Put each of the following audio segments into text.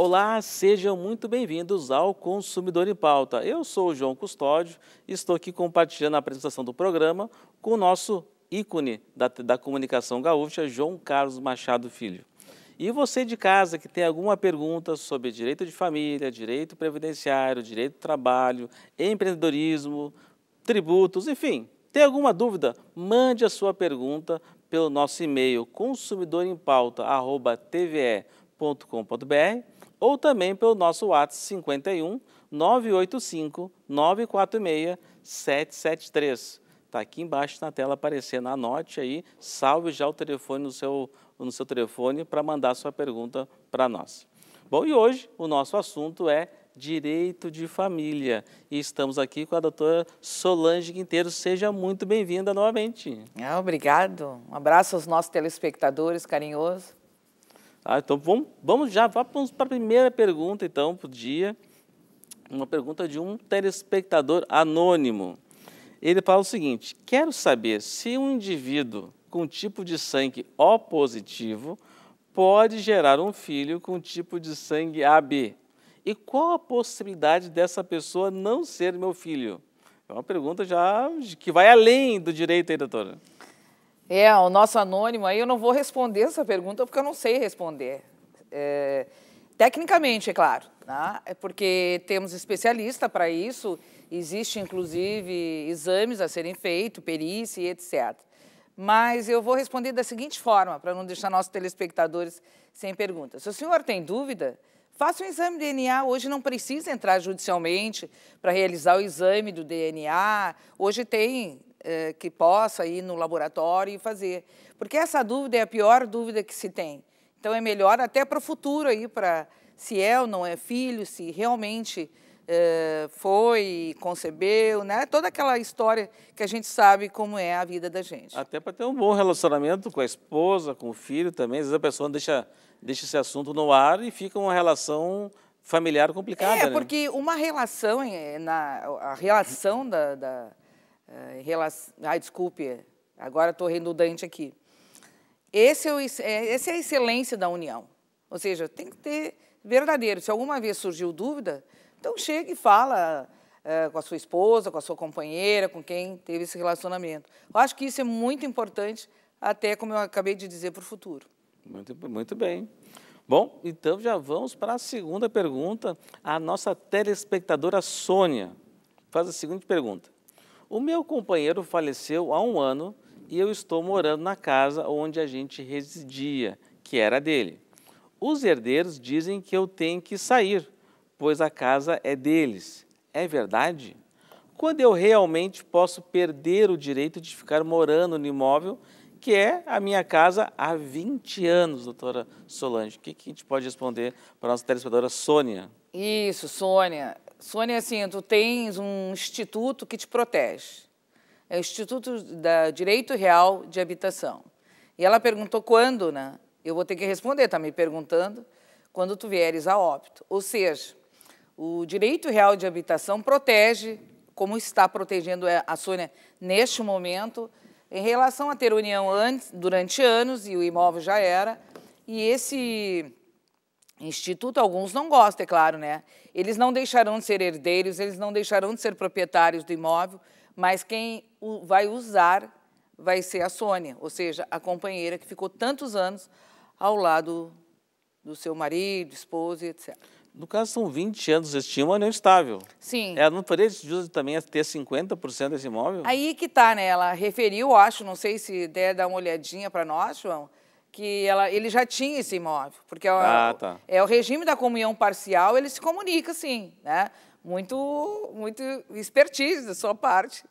Olá, sejam muito bem-vindos ao Consumidor em Pauta. Eu sou o João Custódio e estou aqui compartilhando a apresentação do programa com o nosso ícone da, da comunicação gaúcha, João Carlos Machado Filho. E você de casa que tem alguma pergunta sobre direito de família, direito previdenciário, direito do trabalho, empreendedorismo, tributos, enfim, tem alguma dúvida? Mande a sua pergunta pelo nosso e-mail consumidorempauta.tve.com.br ou também pelo nosso WhatsApp 51 985 946 773. Está aqui embaixo na tela aparecendo. Anote aí, salve já o telefone no seu, no seu telefone para mandar sua pergunta para nós. Bom, e hoje o nosso assunto é Direito de Família. E estamos aqui com a doutora Solange Quinteiro. Seja muito bem-vinda novamente. é obrigado. Um abraço aos nossos telespectadores, carinhoso. Ah, então vamos, vamos já vamos para a primeira pergunta então para o dia. Uma pergunta de um telespectador anônimo. Ele fala o seguinte: quero saber se um indivíduo com tipo de sangue O positivo pode gerar um filho com tipo de sangue AB. E qual a possibilidade dessa pessoa não ser meu filho? É uma pergunta já que vai além do direito aí, doutora. É, o nosso anônimo aí, eu não vou responder essa pergunta porque eu não sei responder. É, tecnicamente, é claro, né? é porque temos especialista para isso, existe inclusive exames a serem feitos, perícia e etc. Mas eu vou responder da seguinte forma, para não deixar nossos telespectadores sem perguntas. Se o senhor tem dúvida, Faça um exame de DNA. Hoje não precisa entrar judicialmente para realizar o exame do DNA. Hoje tem eh, que possa ir no laboratório e fazer. Porque essa dúvida é a pior dúvida que se tem. Então é melhor até para o futuro aí, para se é ou não é filho, se realmente eh, foi, concebeu, né? Toda aquela história que a gente sabe como é a vida da gente. Até para ter um bom relacionamento com a esposa, com o filho também. Às vezes a pessoa deixa, deixa esse assunto no ar e fica uma relação familiar complicada. É, né? porque uma relação, é, na, a relação da, da eh, em relação. Ai, desculpe, agora estou redundante aqui. Esse é, o, é, é a excelência da união. Ou seja, tem que ter verdadeiro. Se alguma vez surgiu dúvida, então chega e fala eh, com a sua esposa, com a sua companheira, com quem teve esse relacionamento. Eu acho que isso é muito importante, até como eu acabei de dizer, para o futuro. Muito, muito bem. Bom, então já vamos para a segunda pergunta. A nossa telespectadora Sônia faz a seguinte pergunta. O meu companheiro faleceu há um ano e eu estou morando na casa onde a gente residia, que era dele. Os herdeiros dizem que eu tenho que sair, pois a casa é deles. É verdade? Quando eu realmente posso perder o direito de ficar morando no imóvel que é a minha casa há 20 anos, doutora Solange. O que, a gente pode responder para a nossa telespectadora Sônia? Isso, Sônia. Sônia, assim, tu tens um instituto que te protege. É o Instituto da Direito Real de Habitação. E ela perguntou quando, né? Eu vou ter que responder, está me perguntando, quando tu vieres a óbito. Ou seja, o direito real de habitação protege, como está protegendo é, a Sônia neste momento, em relação a ter união antes, durante anos, e o imóvel já era, e esse instituto, alguns não gostam, é claro, né? Eles não deixarão de ser herdeiros, eles não deixarão de ser proprietários do imóvel, mas quem vai usar vai ser a Sônia, ou seja, a companheira que ficou tantos anos ao lado do seu marido, esposa, etc. No caso, são 20 anos de é estímulo, é não estável. Sim. Ela não poderia também a é ter 50% desse imóvel? Aí que tá, né? Ela referiu, acho, não sei se der dar uma olhadinha para nós, João, que ela, ele já tinha esse imóvel, porque é ah, é, tá. é o regime da comunhão parcial, ele se comunica, sim, né? Muito, muito expertise da sua parte.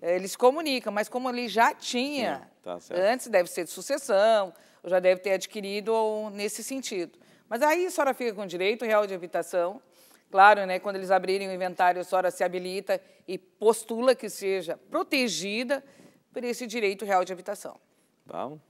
Eh, ele se comunica, mas como ele já tinha, tá antes deve ser de sucessão, já deve ter adquirido ou, nesse sentido. Mas aí a senhora fica com direito real de habitação. Claro, né, quando eles abrirem o inventário, a senhora se habilita e postula que seja protegida por esse direito real de habitação. Vamos.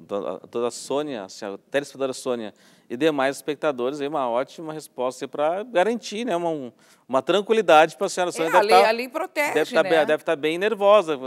Então, a toda a Sônia, a telespectadora Sônia e demais espectadores, aí uma ótima resposta assim, para garantir né, uma, uma tranquilidade para a senhora Sônia. É, deve ali, tá, ali protege, deve estar tá né? tá, deve tá bem nervosa.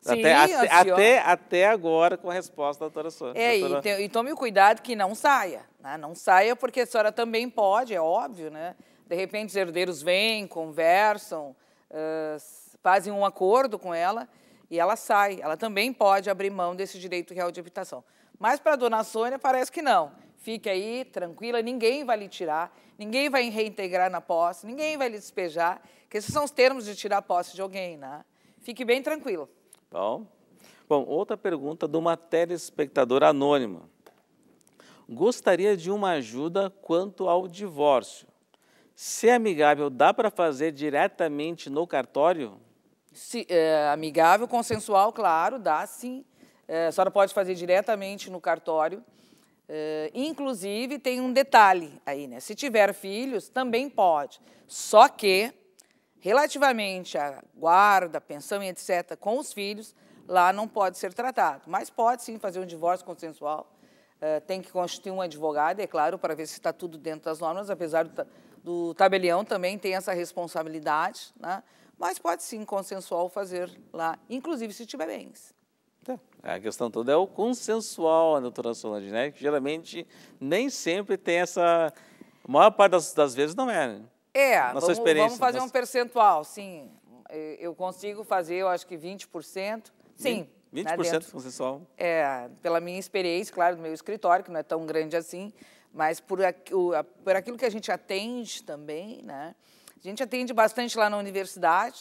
Sim, até, até, até, até, agora com a resposta da doutora Sônia. É, doutora... E, te, e, tome cuidado que não saia. Né? Não saia porque a senhora também pode, é óbvio, né? De repente os herdeiros vêm, conversam, uh, fazem um acordo com ela e ela sai. Ela também pode abrir mão desse direito real de habitação. Mas para a dona Sônia parece que não. Fique aí, tranquila, ninguém vai lhe tirar, ninguém vai reintegrar na posse, ninguém vai lhe despejar, que esses são os termos de tirar a posse de alguém, né? Fique bem tranquilo. Bom, bom outra pergunta de uma telespectadora anônima. Gostaria de uma ajuda quanto ao divórcio. Se é amigável, dá para fazer diretamente no cartório? Se, é, amigável, consensual, claro, dá sim. É, a senhora pode fazer diretamente no cartório. É, inclusive, tem um detalhe aí, né? Se tiver filhos, também pode. Só que, relativamente à guarda, pensão e etc., com os filhos, lá não pode ser tratado. Mas pode sim fazer um divórcio consensual. É, tem que constituir um advogado, é claro, para ver se está tudo dentro das normas, apesar do, do tabelião também tem essa responsabilidade, né? mas pode sim consensual fazer lá, inclusive se tiver bens. Tá. A questão toda é o consensual, doutora Solange, né? Que geralmente nem sempre tem essa. A maior parte das, das vezes não é. Né? É, na vamos, vamos fazer nossa... um percentual, sim. Eu consigo fazer, eu acho que 20%. Sim. 20%, 20 né, consensual. É, pela minha experiência, claro, do meu escritório, que não é tão grande assim, mas por, por aquilo que a gente atende também, né? A gente atende bastante lá na universidade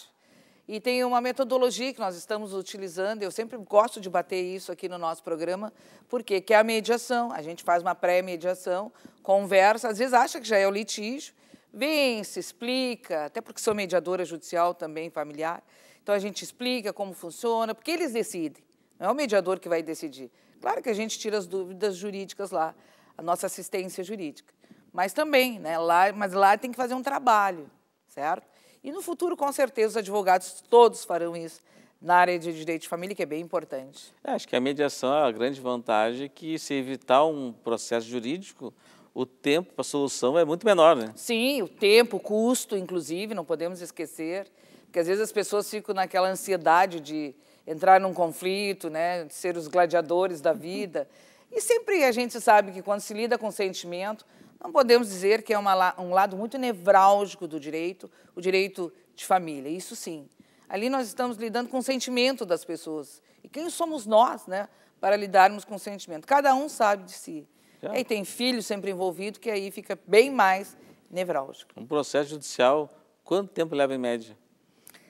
e tem uma metodologia que nós estamos utilizando. Eu sempre gosto de bater isso aqui no nosso programa, porque que é a mediação. A gente faz uma pré-mediação, conversa, às vezes acha que já é o litígio, vem, se explica, até porque sou mediadora judicial também familiar. Então a gente explica como funciona, porque eles decidem. Não é o mediador que vai decidir. Claro que a gente tira as dúvidas jurídicas lá, a nossa assistência jurídica. Mas também, né, lá, mas lá tem que fazer um trabalho certo? E no futuro, com certeza, os advogados todos farão isso na área de direito de família, que é bem importante. É, acho que a mediação é a grande vantagem que se evitar um processo jurídico, o tempo para solução é muito menor, né? Sim, o tempo, o custo, inclusive, não podemos esquecer, porque às vezes as pessoas ficam naquela ansiedade de entrar num conflito, né, de ser os gladiadores da vida. E sempre a gente sabe que quando se lida com sentimento, não podemos dizer que é uma, um lado muito nevrálgico do direito, o direito de família, isso sim. Ali nós estamos lidando com o sentimento das pessoas. E quem somos nós né, para lidarmos com o sentimento? Cada um sabe de si. E tem filho sempre envolvido, que aí fica bem mais nevrálgico. Um processo judicial, quanto tempo leva em média?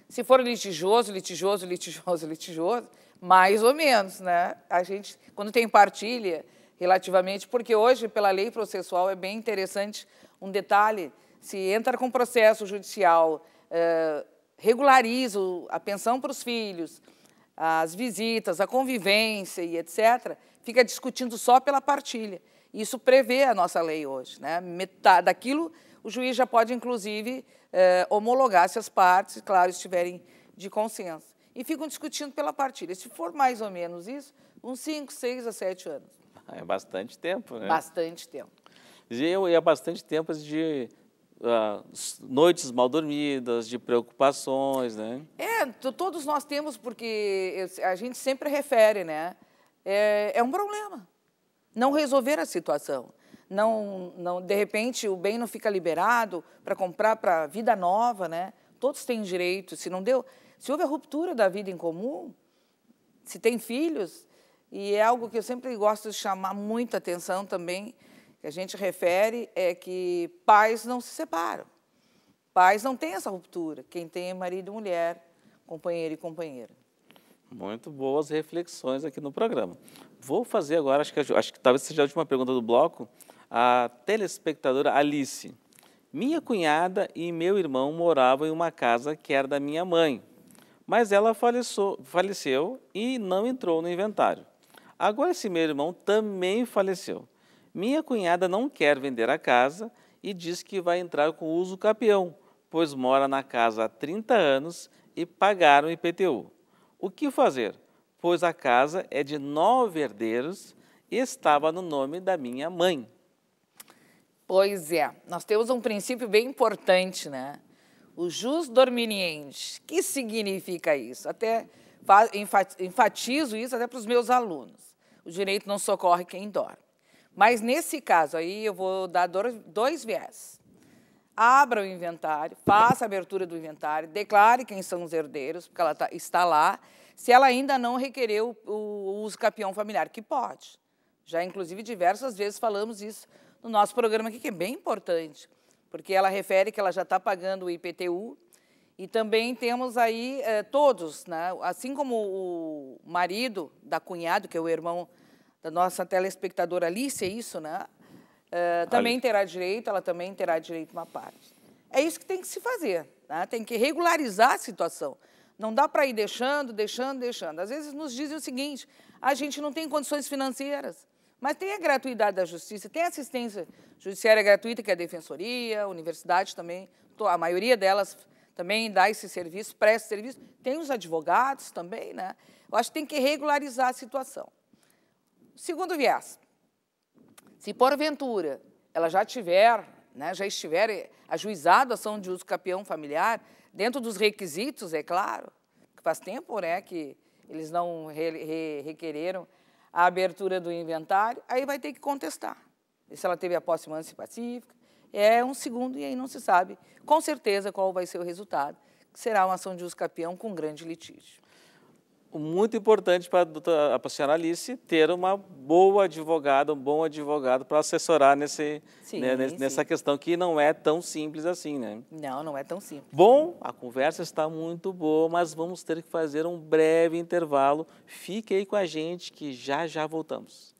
Se for litigioso, litigioso, litigioso, litigioso, mais ou menos, né? A gente, quando tem partilha, relativamente, porque hoje, pela lei processual, é bem interessante um detalhe: se entra com processo judicial, eh, regulariza a pensão para os filhos, as visitas, a convivência e etc., fica discutindo só pela partilha. Isso prevê a nossa lei hoje. Né? Metade daquilo, o juiz já pode, inclusive, eh, homologar se as partes, claro, estiverem de consenso. E ficam discutindo pela partilha. Se for mais ou menos isso, uns 5, 6 a 7 anos. É bastante tempo, né? Bastante tempo. E eu ia bastante tempo de uh, noites mal dormidas, de preocupações, né? É, todos nós temos, porque a gente sempre refere, né? É, é um problema. Não resolver a situação. Não, não, de repente, o bem não fica liberado para comprar para vida nova, né? Todos têm direito. Se não deu, se houve a ruptura da vida em comum, se tem filhos, e é algo que eu sempre gosto de chamar muita atenção também, que a gente refere, é que pais não se separam. Pais não têm essa ruptura. Quem tem é marido e mulher, companheiro e companheira. Muito boas reflexões aqui no programa. Vou fazer agora, acho que, acho que talvez seja a última pergunta do bloco, a telespectadora Alice. Minha cunhada e meu irmão moravam em uma casa que era da minha mãe, mas ela faleceu, faleceu e não entrou no inventário. Agora esse meu irmão também faleceu. Minha cunhada não quer vender a casa e diz que vai entrar com uso capião, pois mora na casa há 30 anos e pagaram IPTU. O que fazer? Pois a casa é de nove herdeiros e estava no nome da minha mãe. Pois é, nós temos um princípio bem importante, né? O jus O que significa isso? Até enfatizo isso até para os meus alunos. O direito não socorre quem dorme. Mas nesse caso aí, eu vou dar dois viés. Abra o inventário, faça a abertura do inventário, declare quem são os herdeiros, porque ela tá, está lá, se ela ainda não requereu o uso capião familiar, que pode. Já, inclusive, diversas vezes falamos isso no nosso programa aqui, que é bem importante, porque ela refere que ela já está pagando o IPTU, e também temos aí eh, todos, né? assim como o marido da cunhada, que é o irmão da nossa telespectadora Alice, é isso, né? Eh, também terá direito, ela também terá direito uma parte. É isso que tem que se fazer, né? tem que regularizar a situação. Não dá para ir deixando, deixando, deixando. Às vezes nos dizem o seguinte: a gente não tem condições financeiras. Mas tem a gratuidade da justiça, tem a assistência judiciária gratuita, que é a defensoria, a universidade também, a maioria delas também dá esse serviço, presta serviço. Tem os advogados também, né? Eu acho que tem que regularizar a situação. Segundo viés, se porventura ela já tiver, né, já estiver ajuizada a ação de uso campeão familiar, dentro dos requisitos, é claro, que faz tempo né, que eles não re, re, requereram a abertura do inventário, aí vai ter que contestar. E se ela teve a posse mansa e pacífica, é um segundo e aí não se sabe com certeza qual vai ser o resultado, será uma ação de uso com grande litígio. Muito importante para a, doutora, para a senhora Alice ter uma boa advogada, um bom advogado para assessorar nesse, sim, né, nessa questão que não é tão simples assim, né? Não, não é tão simples. Bom, a conversa está muito boa, mas vamos ter que fazer um breve intervalo. Fique aí com a gente que já já voltamos.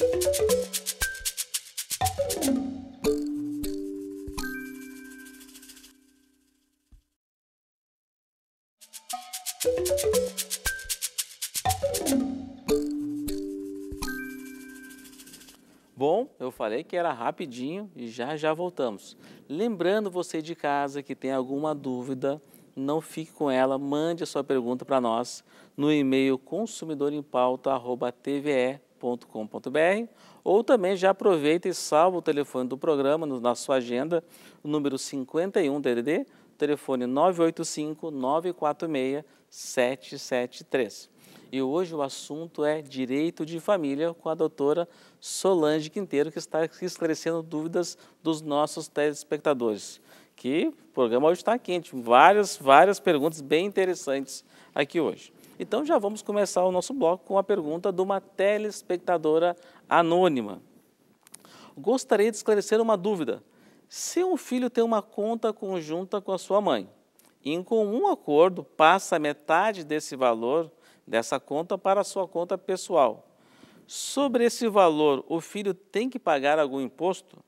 Música Bom, eu falei que era rapidinho e já já voltamos. Lembrando você de casa que tem alguma dúvida, não fique com ela, mande a sua pergunta para nós no e-mail consumidorempauta@tve www.radiocultura.com.br ou também já aproveita e salva o telefone do programa na sua agenda, o número 51 DDD, telefone 985 946 773. E hoje o assunto é direito de família com a doutora Solange Quinteiro, que está esclarecendo dúvidas dos nossos telespectadores. Que o programa hoje está quente, várias, várias perguntas bem interessantes aqui hoje. Então já vamos começar o nosso bloco com a pergunta de uma telespectadora anônima. Gostaria de esclarecer uma dúvida. Se um filho tem uma conta conjunta com a sua mãe e em comum acordo passa metade desse valor dessa conta para a sua conta pessoal, sobre esse valor o filho tem que pagar algum imposto?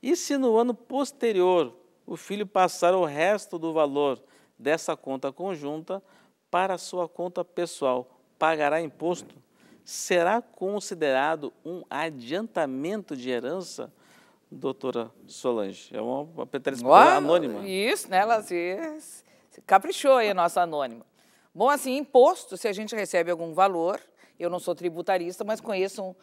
E se no ano posterior o filho passar o resto do valor dessa conta conjunta para sua conta pessoal pagará imposto, será considerado um adiantamento de herança? Doutora Solange, é uma petrescura anônima. Isso, né, ela se, se caprichou aí nossa anônima. Bom, assim, imposto, se a gente recebe algum valor, eu não sou tributarista, mas conheço um,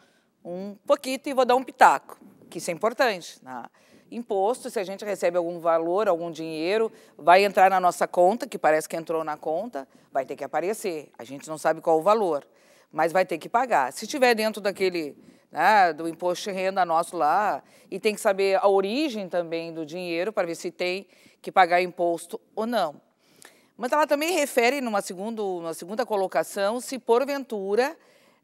um pouquinho e vou dar um pitaco, que isso é importante. Né? imposto, se a gente recebe algum valor, algum dinheiro, vai entrar na nossa conta, que parece que entrou na conta, vai ter que aparecer. A gente não sabe qual o valor, mas vai ter que pagar. Se estiver dentro daquele né, do imposto de renda nosso lá, e tem que saber a origem também do dinheiro para ver se tem que pagar imposto ou não. Mas ela também refere, numa, segundo, numa segunda colocação, se porventura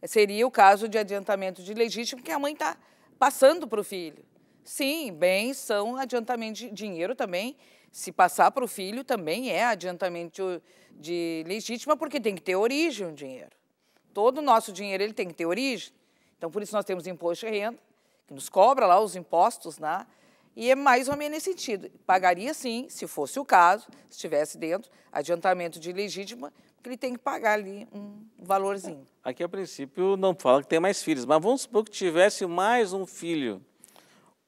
seria o caso de adiantamento de legítimo que a mãe está passando para o filho. Sim, bens são adiantamento de dinheiro também. Se passar para o filho, também é adiantamento de legítima, porque tem que ter origem o dinheiro. Todo o nosso dinheiro ele tem que ter origem. Então, por isso nós temos imposto de renda, que nos cobra lá os impostos, né? E é mais ou menos nesse sentido. Pagaria sim, se fosse o caso, se estivesse dentro, adiantamento de legítima, porque ele tem que pagar ali um valorzinho. Aqui, a princípio, não fala que tem mais filhos, mas vamos supor que tivesse mais um filho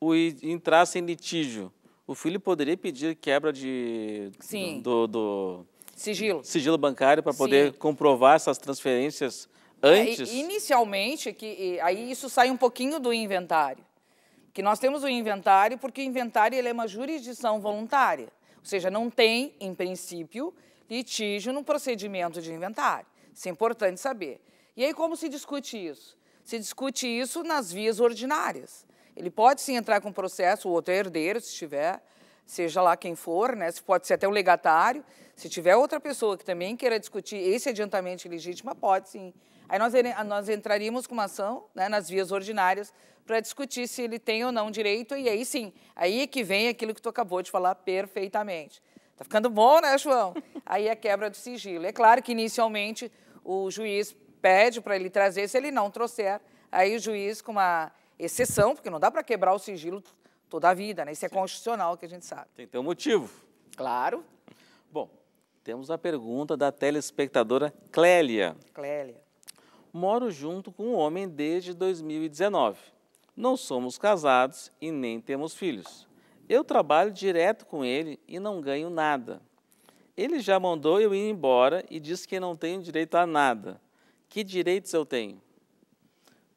o, entrasse em litígio, o filho poderia pedir quebra de, Sim. do, do sigilo. sigilo bancário para poder Sim. comprovar essas transferências é, antes? É, inicialmente, que, aí isso sai um pouquinho do inventário. Que nós temos o inventário porque o inventário ele é uma jurisdição voluntária. Ou seja, não tem, em princípio, litígio no procedimento de inventário. Isso é importante saber. E aí, como se discute isso? Se discute isso nas vias ordinárias. Ele pode sim entrar com processo, o outro é herdeiro, se tiver, seja lá quem for, né? Se pode ser até o legatário. Se tiver outra pessoa que também queira discutir esse adiantamento ilegítimo, pode sim. Aí nós, nós entraríamos com uma ação né, nas vias ordinárias para discutir se ele tem ou não direito, e aí sim, aí é que vem aquilo que tu acabou de falar perfeitamente. Tá ficando bom, né, João? Aí a é quebra do sigilo. É claro que inicialmente o juiz pede para ele trazer, se ele não trouxer, aí o juiz, com uma exceção, porque não dá para quebrar o sigilo toda a vida, né? Isso é Sim. constitucional que a gente sabe. Tem que ter um motivo. Claro. Bom, temos a pergunta da telespectadora Clélia. Clélia. Moro junto com um homem desde 2019. Não somos casados e nem temos filhos. Eu trabalho direto com ele e não ganho nada. Ele já mandou eu ir embora e disse que não tenho direito a nada. Que direitos eu tenho?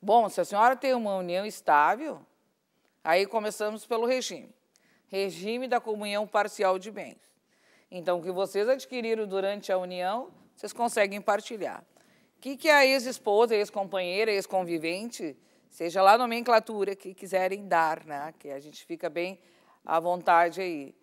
Bom, se a senhora tem uma união estável, aí começamos pelo regime. Regime da comunhão parcial de bens. Então, o que vocês adquiriram durante a união, vocês conseguem partilhar. O que, que a ex-esposa, ex-companheira, ex-convivente, seja lá a nomenclatura que quiserem dar, né? que a gente fica bem à vontade aí.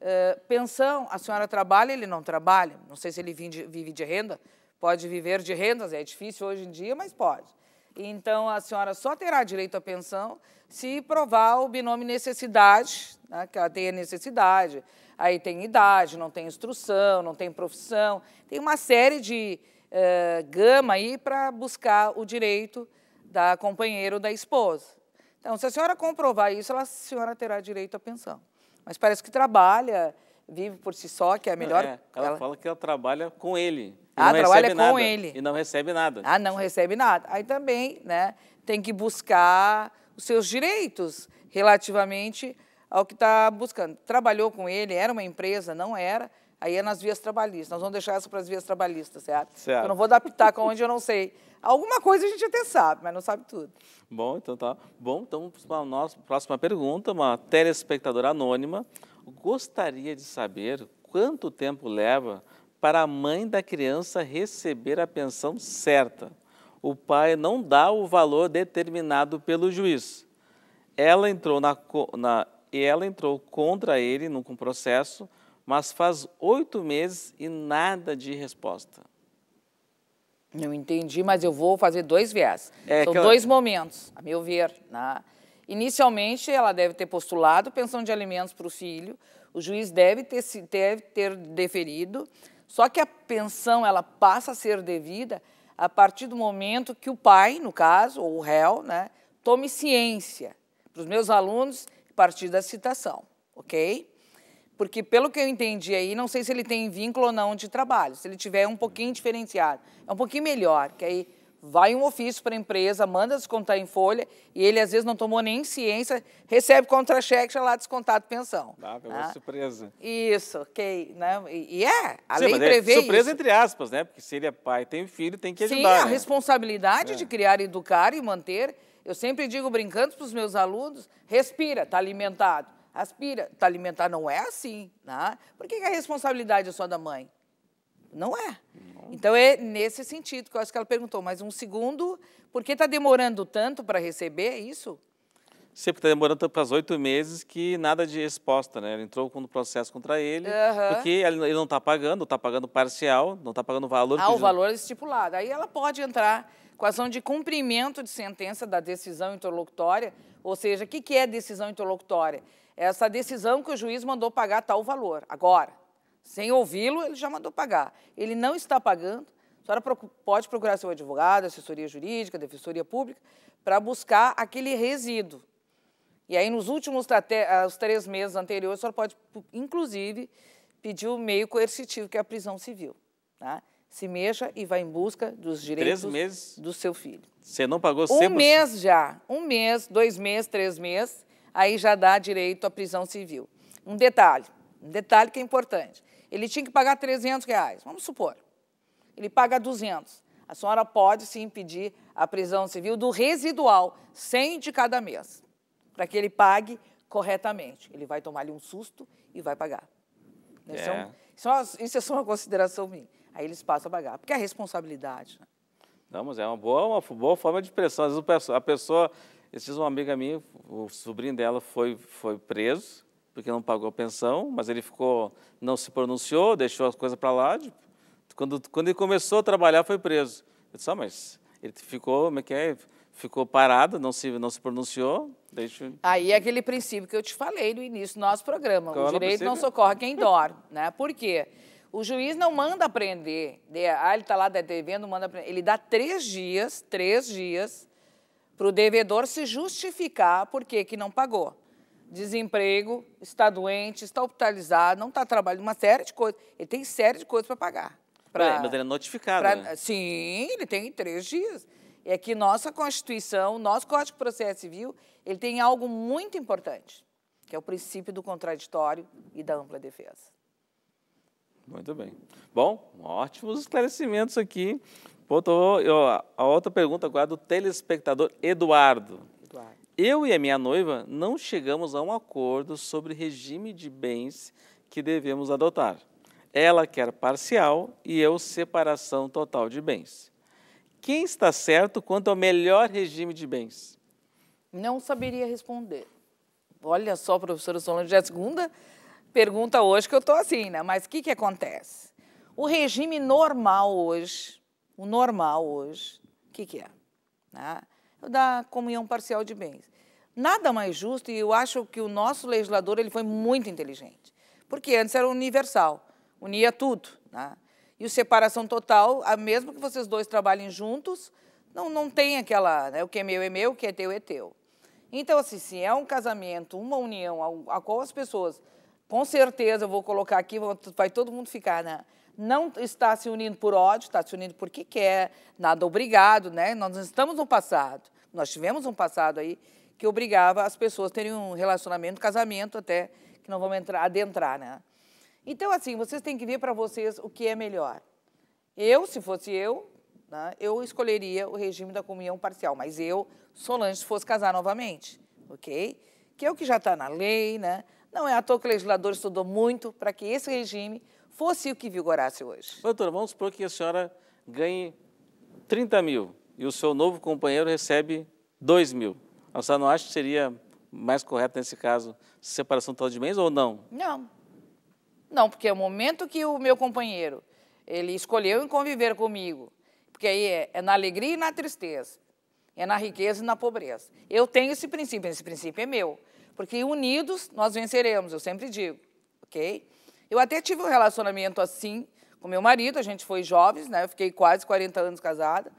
Uh, pensão, a senhora trabalha, ele não trabalha. Não sei se ele vive de renda, pode viver de rendas, é difícil hoje em dia, mas pode. Então, a senhora só terá direito à pensão se provar o binômio necessidade, né, que ela tenha necessidade. Aí tem idade, não tem instrução, não tem profissão, tem uma série de eh, gama aí para buscar o direito da companheira ou da esposa. Então, se a senhora comprovar isso, ela, a senhora terá direito à pensão. Mas parece que trabalha, vive por si só, que é a melhor. É, ela, ela, fala que ela trabalha com ele. Ah, trabalha com nada, ele. E não recebe nada. Ah, não recebe nada. Aí também, né, tem que buscar os seus direitos relativamente ao que está buscando. Trabalhou com ele, era uma empresa, não era, aí é nas vias trabalhistas. Nós vamos deixar isso para as vias trabalhistas, certo? certo? Eu não vou adaptar com onde eu não sei. Alguma coisa a gente até sabe, mas não sabe tudo. Bom, então tá. Bom, então para a nossa próxima pergunta, uma telespectadora anônima gostaria de saber quanto tempo leva para a mãe da criança receber a pensão certa. O pai não dá o valor determinado pelo juiz. Ela entrou, na, na, ela entrou contra ele num processo, mas faz oito meses e nada de resposta. Eu entendi, mas eu vou fazer dois viés. É São ela... dois momentos, a meu ver. Né? Inicialmente, ela deve ter postulado pensão de alimentos para o filho, o juiz deve ter, deve ter deferido, só que a pensão ela passa a ser devida a partir do momento que o pai, no caso, ou o réu, né, tome ciência para os meus alunos a partir da citação, ok? Porque, pelo que eu entendi aí, não sei se ele tem vínculo ou não de trabalho. Se ele tiver um pouquinho diferenciado, é um pouquinho melhor, que aí vai um ofício para a empresa, manda descontar em folha, e ele às vezes não tomou nem ciência, recebe contra-cheque, já lá descontado pensão. Ah, pegou né? surpresa. Isso, ok. Né? E, é, a Sim, lei é prevê é Surpresa isso. entre aspas, né? Porque se ele é pai tem filho, tem que ajudar. Sim, a né? responsabilidade é. de criar, educar e manter, eu sempre digo brincando para os meus alunos, respira, está alimentado. Aspira, está alimentado, não é assim. Né? Por que, que a é responsabilidade é só da mãe? Não é. Então é nesse sentido que eu acho que ela perguntou. Mas um segundo, por que está demorando tanto para receber isso? Sim, porque está demorando para os oito meses que nada de resposta, né? Ela entrou com um processo contra ele, uhum. porque ele não está pagando, está pagando parcial, não está pagando o valor. Ah, o valor não... estipulado. Aí ela pode entrar com ação de cumprimento de sentença da decisão interlocutória, ou seja, o que, que é decisão interlocutória? Essa decisão que o juiz mandou pagar tal valor, agora. Sem ouvi-lo, ele já mandou pagar. Ele não está pagando. A senhora pode procurar seu advogado, assessoria jurídica, defensoria pública, para buscar aquele resíduo. E aí, nos últimos os três meses anteriores, a senhora pode, inclusive, pedir o meio coercitivo, que é a prisão civil. Tá? Se mexa e vá em busca dos direitos meses, do seu filho. Você não pagou 100%? Um mês já. Um mês, dois meses, três meses, aí já dá direito à prisão civil. Um detalhe, um detalhe que é importante. Ele tinha que pagar 300 reais, vamos supor. Ele paga 200. A senhora pode se impedir a prisão civil do residual, 100 de cada mês, para que ele pague corretamente. Ele vai tomar ali um susto e vai pagar. Né? É, é. Isso, é, uma, isso é só uma consideração minha. Aí eles passam a pagar, porque é responsabilidade. Né? Não, mas é uma boa, uma boa forma de pressão. Às vezes a pessoa, a pessoa esses uma amiga minha, o sobrinho dela foi, foi preso porque não pagou a pensão, mas ele ficou, não se pronunciou, deixou as coisas para lá. Tipo, quando, quando ele começou a trabalhar, foi preso. Eu disse, ah, mas ele ficou, como é que é? Ficou parado, não se, não se pronunciou. Deixa... Aí é aquele princípio que eu te falei no início do nosso programa. Qual o direito não socorre quem dorme. né? Por quê? O juiz não manda prender. Né? Ah, ele está lá devendo, manda prender. Ele dá três dias, três dias, para o devedor se justificar por que não pagou desemprego, está doente, está hospitalizado, não está trabalhando, uma série de coisas. Ele tem série de coisas para pagar. Pra, é, mas ele é notificado. Pra, né? Sim, ele tem três dias. É que nossa Constituição, nosso Código de Processo Civil, ele tem algo muito importante, que é o princípio do contraditório e da ampla defesa. Muito bem. Bom, ótimos esclarecimentos aqui. Pô, tô, eu, a outra pergunta agora é do telespectador Eduardo. Eu e a minha noiva não chegamos a um acordo sobre regime de bens que devemos adotar. Ela quer parcial e eu separação total de bens. Quem está certo quanto ao melhor regime de bens? Não saberia responder. Olha só, professora Solange, é a segunda pergunta hoje que eu estou assim, né? Mas o que, que acontece? O regime normal hoje, o normal hoje, o que, que é? Né? O da comunhão parcial de bens. Nada mais justo e eu acho que o nosso legislador ele foi muito inteligente, porque antes era universal, unia tudo, né? E o separação total, a mesmo que vocês dois trabalhem juntos, não, não tem aquela, né, o que é meu é meu, o que é teu é teu. Então, assim, se é um casamento, uma união, a, a qual as pessoas, com certeza, eu vou colocar aqui, vai todo mundo ficar, né? Não está se unindo por ódio, está se unindo porque quer, nada obrigado, né? Nós estamos no passado, nós tivemos um passado aí que obrigava as pessoas a terem um relacionamento, casamento até, que não vamos entrar, adentrar, né? Então, assim, vocês têm que ver para vocês o que é melhor. Eu, se fosse eu, né, eu escolheria o regime da comunhão parcial, mas eu, Solange, se fosse casar novamente, ok? Que é o que já está na lei, né? Não é à toa que o legislador estudou muito para que esse regime fosse o que vigorasse hoje. Doutora, vamos supor que a senhora ganhe 30 mil e o seu novo companheiro recebe 2 mil. Eu não acha que seria mais correto nesse caso separação total de bens ou não? Não. Não, porque é o momento que o meu companheiro ele escolheu em conviver comigo, porque aí é, é na alegria e na tristeza, é na riqueza e na pobreza. Eu tenho esse princípio, esse princípio é meu, porque unidos nós venceremos, eu sempre digo, ok? Eu até tive um relacionamento assim com meu marido, a gente foi jovens, né? Eu fiquei quase 40 anos casada.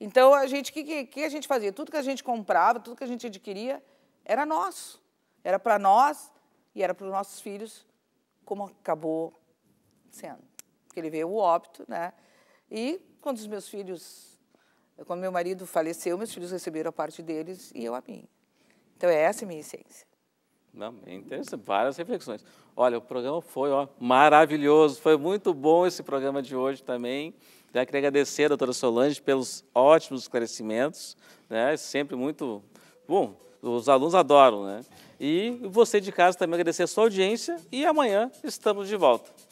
Então, a gente, o que, que a gente fazia? Tudo que a gente comprava, tudo que a gente adquiria, era nosso. Era para nós e era para os nossos filhos, como acabou sendo. Porque ele veio o óbito, né? E quando os meus filhos, quando meu marido faleceu, meus filhos receberam a parte deles e eu a minha. Então, é essa a minha essência. Não, é interessante, várias reflexões. Olha, o programa foi ó, maravilhoso, foi muito bom esse programa de hoje também. Então, né, eu queria agradecer a doutora Solange pelos ótimos esclarecimentos, né? sempre muito bom, os alunos adoram, né? E você de casa também agradecer a sua audiência e amanhã estamos de volta.